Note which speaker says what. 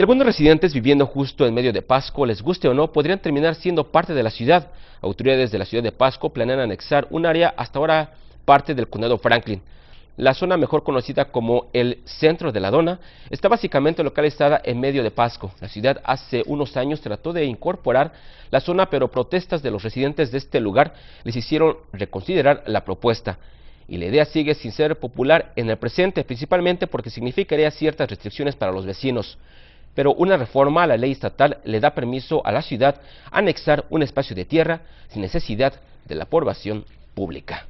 Speaker 1: algunos residentes viviendo justo en medio de Pasco, les guste o no, podrían terminar siendo parte de la ciudad. Autoridades de la ciudad de Pasco planean anexar un área hasta ahora parte del condado Franklin. La zona mejor conocida como el centro de la dona está básicamente localizada en medio de Pasco. La ciudad hace unos años trató de incorporar la zona, pero protestas de los residentes de este lugar les hicieron reconsiderar la propuesta y la idea sigue sin ser popular en el presente, principalmente porque significaría ciertas restricciones para los vecinos pero una reforma a la ley estatal le da permiso a la ciudad anexar un espacio de tierra sin necesidad de la aprobación pública.